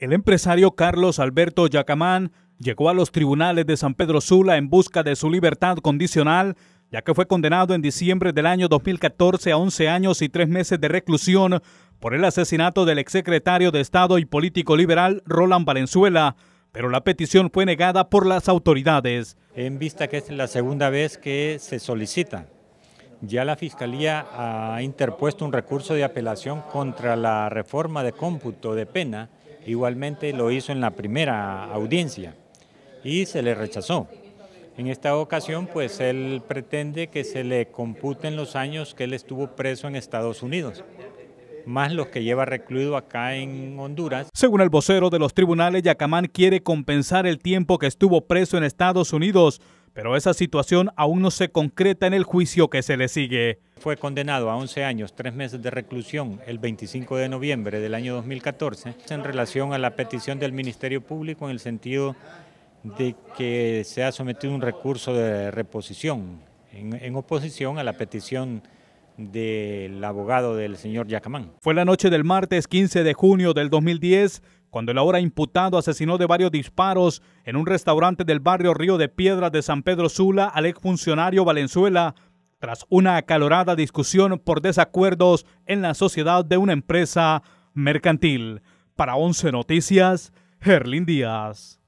El empresario Carlos Alberto Yacamán llegó a los tribunales de San Pedro Sula en busca de su libertad condicional, ya que fue condenado en diciembre del año 2014 a 11 años y 3 meses de reclusión por el asesinato del exsecretario de Estado y político liberal Roland Valenzuela, pero la petición fue negada por las autoridades. En vista que es la segunda vez que se solicita ya la Fiscalía ha interpuesto un recurso de apelación contra la reforma de cómputo de pena, igualmente lo hizo en la primera audiencia y se le rechazó. En esta ocasión, pues él pretende que se le computen los años que él estuvo preso en Estados Unidos más los que lleva recluido acá en Honduras. Según el vocero de los tribunales, Yacamán quiere compensar el tiempo que estuvo preso en Estados Unidos pero esa situación aún no se concreta en el juicio que se le sigue. Fue condenado a 11 años, tres meses de reclusión el 25 de noviembre del año 2014 en relación a la petición del Ministerio Público en el sentido de que se ha sometido un recurso de reposición en, en oposición a la petición del abogado del señor Yacamán. Fue la noche del martes 15 de junio del 2010 cuando el ahora imputado asesinó de varios disparos en un restaurante del barrio Río de Piedras de San Pedro Sula al exfuncionario Valenzuela, tras una acalorada discusión por desacuerdos en la sociedad de una empresa mercantil. Para Once Noticias, Gerlín Díaz.